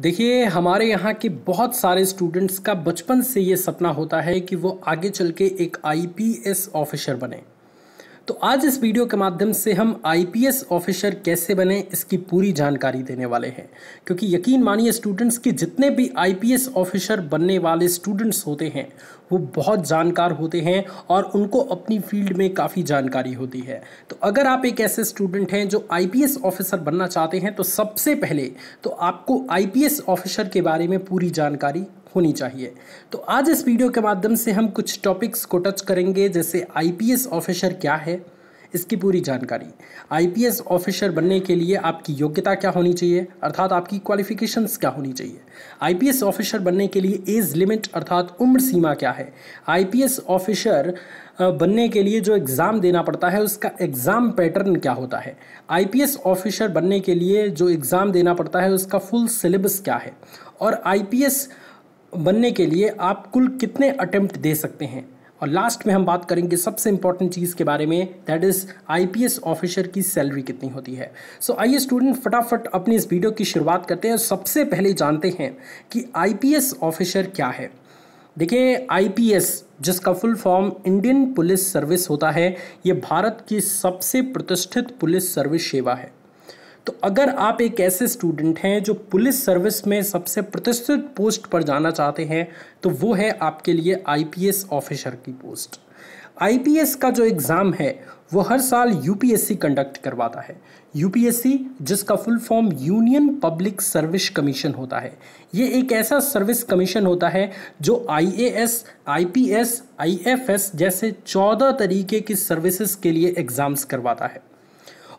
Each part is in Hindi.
देखिए हमारे यहाँ के बहुत सारे स्टूडेंट्स का बचपन से ये सपना होता है कि वो आगे चल के एक आईपीएस ऑफिसर बने तो आज इस वीडियो के माध्यम से हम आईपीएस ऑफिसर कैसे बने इसकी पूरी जानकारी देने वाले हैं क्योंकि यकीन मानिए स्टूडेंट्स कि जितने भी आईपीएस ऑफिसर बनने वाले स्टूडेंट्स होते हैं वो बहुत जानकार होते हैं और उनको अपनी फील्ड में काफ़ी जानकारी होती है तो अगर आप एक ऐसे स्टूडेंट हैं जो आईपीएस ऑफिसर बनना चाहते हैं तो सबसे पहले तो आपको आईपीएस ऑफिसर के बारे में पूरी जानकारी होनी चाहिए तो आज इस वीडियो के माध्यम से हम कुछ टॉपिक्स को टच करेंगे जैसे आईपीएस ऑफिसर क्या है इसकी पूरी जानकारी आईपीएस ऑफिसर बनने के लिए आपकी योग्यता क्या होनी चाहिए अर्थात आपकी क्वालिफिकेशंस क्या होनी चाहिए आईपीएस ऑफिसर बनने के लिए एज लिमिट अर्थात उम्र सीमा क्या है आईपीएस ऑफिसर बनने के लिए जो एग्ज़ाम देना पड़ता है उसका एग्ज़ाम पैटर्न क्या होता है आईपीएस ऑफिसर बनने के लिए जो एग्ज़ाम देना पड़ता है उसका फुल सिलेबस क्या है और आईपीएस बनने के लिए आप कुल कितने अटेम्प्ट दे सकते हैं और लास्ट में हम बात करेंगे सबसे इंपॉर्टेंट चीज़ के बारे में दैट इज़ आईपीएस ऑफिसर की सैलरी कितनी होती है सो आइए स्टूडेंट फटाफट अपनी इस वीडियो की शुरुआत करते हैं और सबसे पहले जानते हैं कि आई ऑफिसर क्या है देखिए आई जिसका full form Indian police service होता है ये भारत की सबसे प्रतिष्ठित पुलिस सर्विस सेवा है तो अगर आप एक ऐसे स्टूडेंट हैं जो पुलिस सर्विस में सबसे प्रतिष्ठित पोस्ट पर जाना चाहते हैं तो वो है आपके लिए आईपीएस ऑफिसर की पोस्ट आईपीएस का जो एग्ज़ाम है वो हर साल यूपीएससी कंडक्ट करवाता है यूपीएससी जिसका full form union public service commission होता है ये एक ऐसा सर्विस कमीशन होता है जो आईएएस, आईपीएस, आईएफएस जैसे 14 तरीके की सर्विसेज के लिए एग्ज़ाम्स करवाता है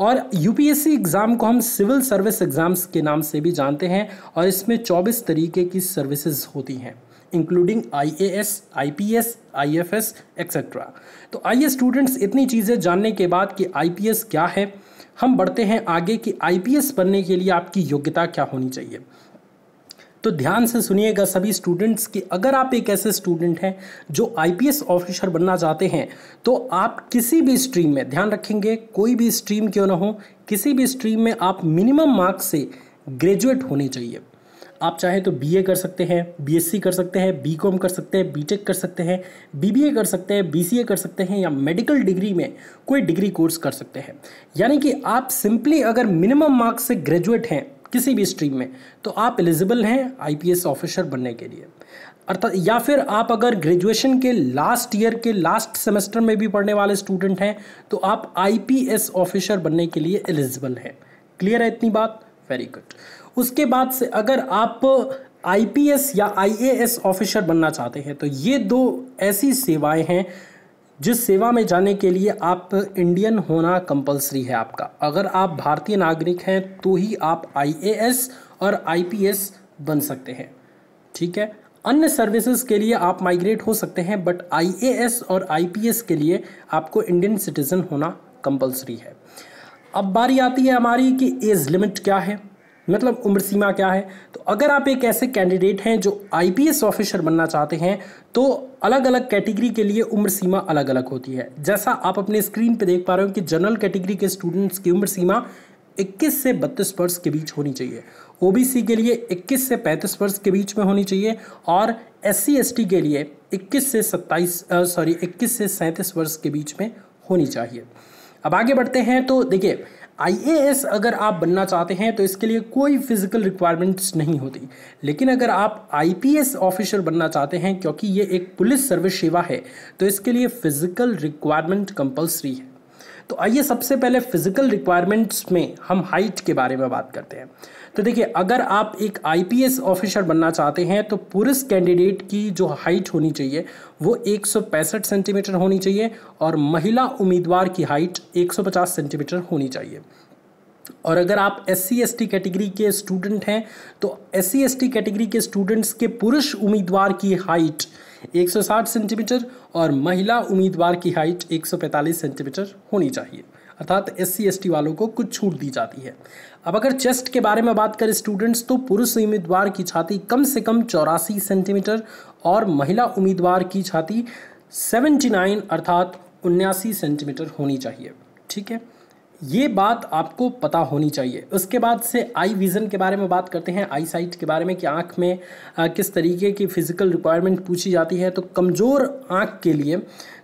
और यूपीएससी एग्ज़ाम को हम सिविल सर्विस एग्ज़ाम्स के नाम से भी जानते हैं और इसमें 24 तरीके की सर्विसेज होती हैं including I A S I P S I F S etcetera तो आइए स्टूडेंट्स इतनी चीज़ें जानने के बाद कि आई पी एस क्या है हम बढ़ते हैं आगे कि आई पी एस बनने के लिए आपकी योग्यता क्या होनी चाहिए तो ध्यान से सुनिएगा सभी स्टूडेंट्स कि अगर आप एक ऐसे स्टूडेंट हैं जो आईपीएस ऑफिसर बनना चाहते हैं तो आप किसी भी स्ट्रीम में ध्यान रखेंगे कोई भी स्ट्रीम क्यों ना हो किसी भी स्ट्रीम में आप मिनिमम मार्क्स से ग्रेजुएट होने चाहिए आप चाहें तो बीए कर सकते हैं बीएससी कर सकते हैं बीकॉम कर सकते हैं बीटेक कर सकते हैं बीबीए कर सकते हैं बीसीए कर सकते हैं या मेडिकल डिग्री में कोई डिग्री कोर्स कर सकते हैं यानी कि आप सिंपली अगर मिनिमम मार्क्स से ग्रेजुएट हैं किसी भी स्ट्रीम में तो आप एलिजिबल हैं आई ऑफिसर बनने के लिए अर्थात या फिर आप अगर ग्रेजुएशन के लास्ट ईयर के लास्ट सेमेस्टर में भी पढ़ने वाले स्टूडेंट हैं तो आप आई ऑफिसर बनने के लिए एलिजिबल हैं क्लियर है इतनी बात वेरी गुड उसके बाद से अगर आप आई या आई ऑफिसर बनना चाहते हैं तो ये दो ऐसी सेवाएं हैं जिस सेवा में जाने के लिए आप इंडियन होना कंपलसरी है आपका अगर आप भारतीय नागरिक हैं तो ही आप आईएएस और आईपीएस बन सकते हैं ठीक है अन्य सर्विसेज के लिए आप माइग्रेट हो सकते हैं बट आईएएस और आईपीएस के लिए आपको इंडियन सिटीज़न होना कंपलसरी है अब बारी आती है हमारी कि एज लिमिट क्या है मतलब उम्र सीमा क्या है तो अगर आप एक ऐसे कैंडिडेट हैं जो आईपीएस ऑफिसर बनना चाहते हैं तो अलग अलग कैटेगरी के लिए उम्र सीमा अलग अलग होती है जैसा आप अपने स्क्रीन पर देख पा रहे हो कि जनरल कैटेगरी के स्टूडेंट्स की उम्र सीमा 21 से 32 वर्ष के बीच होनी चाहिए ओबीसी के लिए 21 से 35 वर्ष के बीच में होनी चाहिए और एस सी के लिए 21 से 27 सॉरी 21 से 37 वर्ष के बीच में होनी चाहिए अब आगे बढ़ते हैं तो देखिए आईएएस अगर आप बनना चाहते हैं तो इसके लिए कोई फिजिकल रिक्वायरमेंट्स नहीं होती लेकिन अगर आप आईपीएस ऑफिसर बनना चाहते हैं क्योंकि ये एक पुलिस सर्विस सेवा है तो इसके लिए फिजिकल रिक्वायरमेंट कंपलसरी है तो आइए सबसे पहले फिजिकल रिक्वायरमेंट्स में हम हाइट के बारे में बात करते हैं तो देखिए अगर आप एक आईपीएस ऑफिसर बनना चाहते हैं तो पुरुष कैंडिडेट की जो हाइट होनी चाहिए वो एक सेंटीमीटर होनी चाहिए और महिला उम्मीदवार की हाइट एक सेंटीमीटर होनी चाहिए और अगर आप S C S T category के स्टूडेंट हैं तो S C S T category के स्टूडेंट्स के पुरुष उम्मीदवार की हाइट 160 सेंटीमीटर और महिला उम्मीदवार की हाइट 145 सेंटीमीटर होनी चाहिए अर्थात एस सी वालों को कुछ छूट दी जाती है अब अगर चेस्ट के बारे में बात करें स्टूडेंट्स तो पुरुष उम्मीदवार की छाती कम से कम चौरासी सेंटीमीटर और महिला उम्मीदवार की छाती 79 अर्थात उन्यासी सेंटीमीटर होनी चाहिए ठीक है ये बात आपको पता होनी चाहिए उसके बाद से आई विज़न के बारे में बात करते हैं आई साइट के बारे में कि आँख में आ, किस तरीके की फ़िज़िकल रिक्वायरमेंट पूछी जाती है तो कमज़ोर आँख के लिए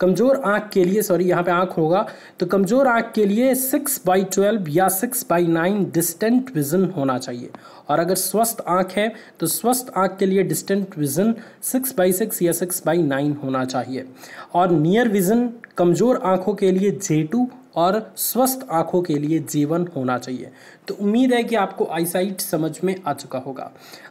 कमज़ोर आँख के लिए सॉरी यहाँ पे आँख होगा तो कमज़ोर आँख के लिए सिक्स बाई ट्वेल्व या six by nine distant vision होना चाहिए और अगर स्वस्थ आँख है तो स्वस्थ आँख के लिए distant vision six by six या सिक्स बाई नाइन होना चाहिए और नियर विज़न कमज़ोर आँखों के लिए जे टू और स्वस्थ आँखों के लिए जीवन होना चाहिए तो उम्मीद है कि आपको आईसाइट समझ में आ चुका होगा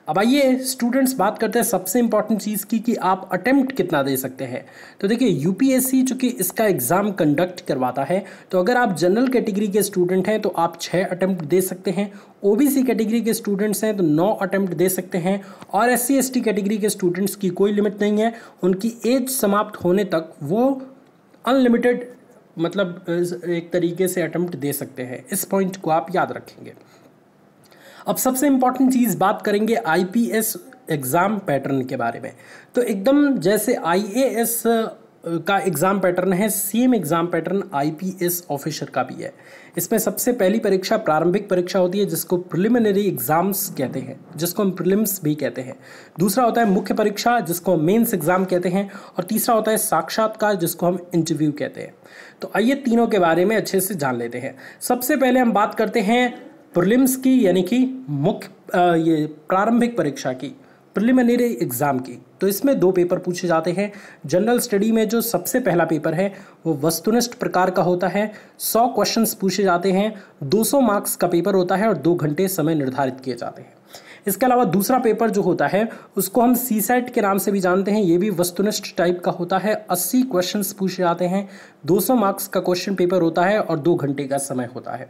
अब आइए स्टूडेंट्स बात करते हैं सबसे इंपॉर्टेंट चीज़ की कि आप अटेम्प्ट कितना दे सकते हैं तो देखिए यूपीएससी चूंकि इसका एग्ज़ाम कंडक्ट करवाता है तो अगर आप जनरल कैटेगरी के स्टूडेंट हैं तो आप छः अटैम्प्ट दे सकते हैं ओबीसी कैटेगरी के स्टूडेंट्स हैं तो नौ अटैम्प्ट दे सकते हैं और एस सी कैटेगरी के स्टूडेंट्स की कोई लिमिट नहीं है उनकी एज समाप्त होने तक वो अनलिमिटेड मतलब एक तरीके से अटैम्प्ट दे सकते हैं इस पॉइंट को आप याद रखेंगे अब सबसे इंपॉर्टेंट चीज़ बात करेंगे आईपीएस एग्ज़ाम पैटर्न के बारे में तो एकदम जैसे आईएएस का एग्ज़ाम पैटर्न है same exam pattern IPS officer का भी है इसमें सबसे पहली परीक्षा प्रारंभिक परीक्षा होती है जिसको प्रिलिमिनरी एग्ज़ाम्स कहते हैं जिसको हम प्रिलिम्स भी कहते हैं दूसरा होता है मुख्य परीक्षा जिसको हम मेन्स एग्ज़ाम कहते हैं और तीसरा होता है साक्षात्कार जिसको हम इंटरव्यू कहते हैं तो आइए तीनों के बारे में अच्छे से जान लेते हैं सबसे पहले हम बात करते हैं प्रिलिम्स की यानी कि मुख्य ये प्रारंभिक परीक्षा की प्रिलिमिनरी एग्ज़ाम की तो इसमें दो पेपर पूछे जाते हैं जनरल स्टडी में जो सबसे पहला पेपर है वो वस्तुनिष्ठ प्रकार का होता है सौ क्वेश्चंस पूछे जाते हैं 200 मार्क्स का पेपर होता है और दो घंटे समय निर्धारित किए जाते हैं इसके अलावा दूसरा पेपर जो होता है उसको हम सी सेट के नाम से भी जानते हैं ये भी वस्तुनिष्ठ टाइप का होता है अस्सी क्वेश्चन पूछे जाते हैं 200 मार्क्स का क्वेश्चन पेपर होता है और दो घंटे का समय होता है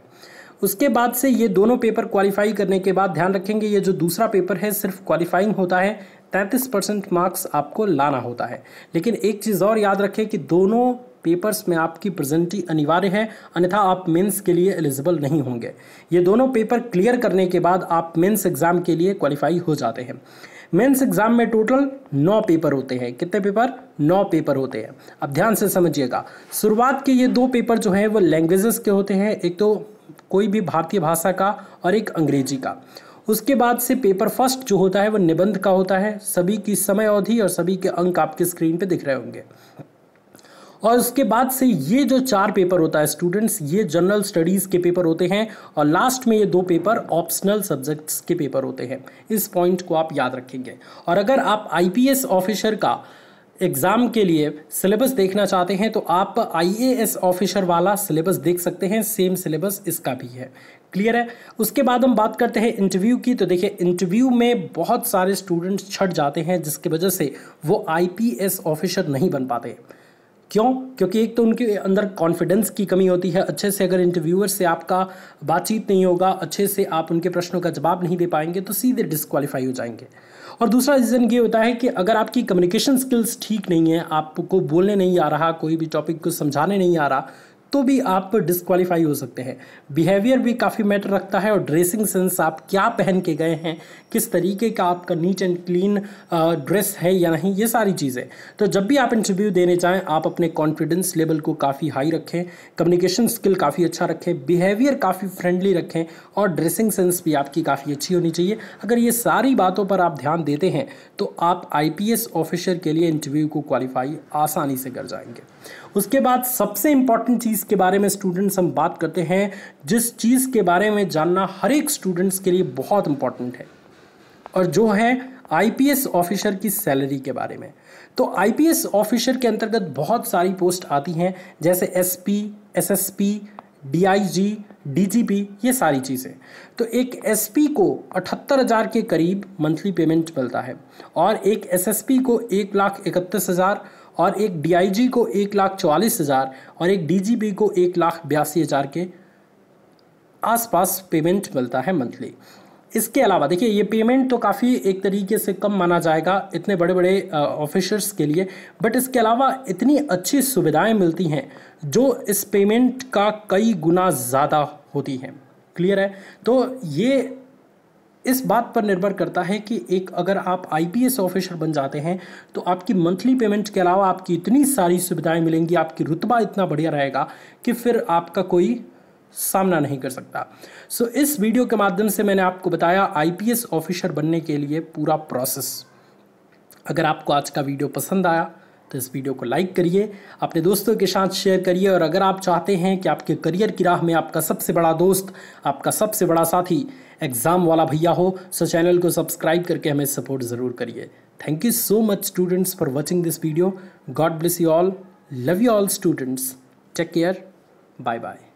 उसके बाद से ये दोनों पेपर क्वालिफाई करने के बाद ध्यान रखेंगे ये जो दूसरा पेपर है सिर्फ क्वालिफाइंग होता है तैंतीस परसेंट मार्क्स आपको लाना होता है लेकिन एक चीज़ और याद रखें कि दोनों पेपर्स में आपकी प्रेजेंटी अनिवार्य है अन्यथा आप मेंस के लिए एलिजिबल नहीं होंगे ये दोनों पेपर क्लियर करने के बाद आप मेंस एग्ज़ाम के लिए क्वालिफाई हो जाते हैं मेंस एग्जाम में टोटल नौ पेपर होते हैं कितने पेपर नौ पेपर होते हैं अब ध्यान से समझिएगा शुरुआत के ये दो पेपर जो हैं वो लैंग्वेजेस के होते हैं एक तो कोई भी भारतीय भाषा का और एक अंग्रेजी का उसके बाद से पेपर फर्स्ट जो होता है वो निबंध का होता है सभी की समय अवधि और सभी के अंक आपके स्क्रीन पे दिख रहे होंगे और उसके बाद से ये जो चार पेपर होता है स्टूडेंट्स ये जनरल स्टडीज़ के पेपर होते हैं और लास्ट में ये दो पेपर ऑप्शनल सब्जेक्ट्स के पेपर होते हैं इस पॉइंट को आप याद रखेंगे और अगर आप आईपीएस ऑफिसर का एग्ज़ाम के लिए सिलेबस देखना चाहते हैं तो आप आईएएस ऑफिसर वाला सिलेबस देख सकते हैं सेम सिलेबस इसका भी है क्लियर है उसके बाद हम बात करते हैं इंटरव्यू की तो देखिए इंटरव्यू में बहुत सारे स्टूडेंट्स छट जाते हैं जिसकी वजह से वो आईपीएस ऑफिसर नहीं बन पाते क्यों क्योंकि एक तो उनके अंदर कॉन्फिडेंस की कमी होती है अच्छे से अगर इंटरव्यूअर से आपका बातचीत नहीं होगा अच्छे से आप उनके प्रश्नों का जवाब नहीं दे पाएंगे तो सीधे डिस्क्वालीफाई हो जाएंगे और दूसरा रीज़न ये होता है कि अगर आपकी कम्युनिकेशन स्किल्स ठीक नहीं है आपको बोलने नहीं आ रहा कोई भी टॉपिक को समझाने नहीं आ रहा तो भी आप डिस्qualify हो सकते हैं बिहेवियर भी काफ़ी मैटर रखता है और ड्रेसिंग सेंस आप क्या पहन के गए हैं किस तरीके का आपका नीट एंड क्लीन ड्रेस है या नहीं ये सारी चीज़ें तो जब भी आप इंटरव्यू देने जाएं आप अपने कॉन्फिडेंस लेवल को काफ़ी हाई रखें कम्युनिकेशन स्किल काफ़ी अच्छा रखें बिहेवियर काफ़ी फ्रेंडली रखें और ड्रेसिंग सेंस भी आपकी काफ़ी अच्छी होनी चाहिए अगर ये सारी बातों पर आप ध्यान देते हैं तो आप आई ऑफिसर के लिए इंटरव्यू को क्वालिफाई आसानी से कर जाएंगे उसके बाद सबसे इम्पॉर्टेंट चीज़ के बारे में स्टूडेंट्स हम बात करते हैं जिस चीज़ के बारे में जानना हर एक स्टूडेंट्स के लिए बहुत इम्पॉर्टेंट है और जो है आईपीएस ऑफिसर की सैलरी के बारे में तो आईपीएस ऑफिसर के अंतर्गत बहुत सारी पोस्ट आती हैं जैसे एसपी एसएसपी डीआईजी डीजीपी ये सारी चीज़ें तो एक एसपी को अठहत्तर हज़ार के करीब मंथली पेमेंट मिलता है और एक एसएसपी को एक लाख इकतीस हज़ार और एक डीआईजी को एक लाख चौवालीस हज़ार और एक डीजीपी को एक लाख बयासी हज़ार के आसपास पेमेंट मिलता है मंथली इसके अलावा देखिए ये पेमेंट तो काफ़ी एक तरीके से कम माना जाएगा इतने बड़े बड़े ऑफिसर्स के लिए बट इसके अलावा इतनी अच्छी सुविधाएं मिलती हैं जो इस पेमेंट का कई गुना ज़्यादा होती हैं क्लियर है तो ये इस बात पर निर्भर करता है कि एक अगर आप आईपीएस ऑफिसर बन जाते हैं तो आपकी मंथली पेमेंट के अलावा आपकी इतनी सारी सुविधाएं मिलेंगी आपकी रुतबा इतना बढ़िया रहेगा कि फिर आपका कोई सामना नहीं कर सकता सो so, इस वीडियो के माध्यम से मैंने आपको बताया आईपीएस ऑफिसर बनने के लिए पूरा प्रोसेस अगर आपको आज का वीडियो पसंद आया तो इस वीडियो को लाइक करिए अपने दोस्तों के साथ शेयर करिए और अगर आप चाहते हैं कि आपके करियर की राह में आपका सबसे बड़ा दोस्त आपका सबसे बड़ा साथी एग्ज़ाम वाला भैया हो सो तो चैनल को सब्सक्राइब करके हमें सपोर्ट ज़रूर करिए thank you so much students for watching this video God bless you all love you all students take care bye bye